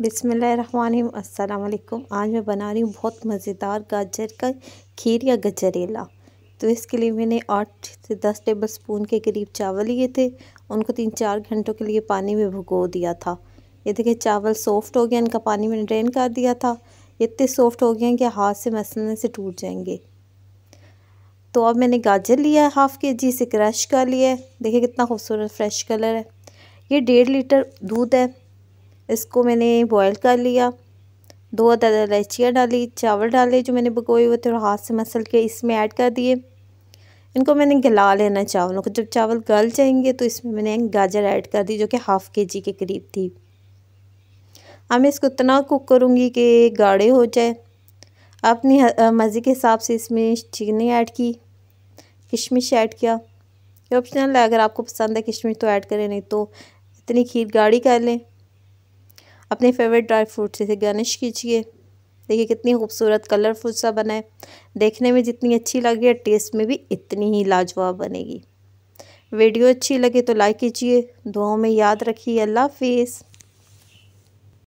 बिसमीम अल्लाम आज मैं बना रही हूँ बहुत मज़ेदार गाजर का खीर या गजरेला तो इसके लिए मैंने आठ से दस टेबल स्पून के करीब चावल लिए थे उनको तीन चार घंटों के लिए पानी में भुगो दिया था ये देखिए चावल सॉफ्ट हो गया इनका पानी मैंने ड्रेन कर दिया था इतने सॉफ्ट हो गए हैं कि हाथ से मसलने से टूट जाएंगे तो अब मैंने गाजर लिया है हाफ़ के जी इसे क्रश कर लिया है देखिए कितना खूबसूरत फ्रेश कलर है ये डेढ़ लीटर दूध है इसको मैंने बॉयल कर लिया दो अदर इलायचियाँ डाली चावल डाले जो मैंने भगोए हुए थे और हाथ से मसल के इसमें ऐड कर दिए इनको मैंने गला लेना चावलों को जब चावल गल जाएंगे तो इसमें मैंने गाजर ऐड कर दी जो कि हाफ़ के जी के करीब थी अब मैं इसको इतना कुक करूँगी कि गाढ़े हो जाए अपनी मज़े के हिसाब से इसमें चीनी ऐड की किशमिश ऐड किया ये ऑप्शनल है अगर आपको पसंद है किशमिश तो ऐड करें नहीं तो इतनी खीर गाढ़ी कर लें अपने फेवरेट ड्राई फ्रूट से इसे गार्निश कीजिए देखिए कितनी खूबसूरत कलरफुल सा बना है देखने में जितनी अच्छी लगी है टेस्ट में भी इतनी ही लाजवाब बनेगी वीडियो अच्छी लगे तो लाइक कीजिए दुआओं में याद रखिए अल्लाह हाफिज़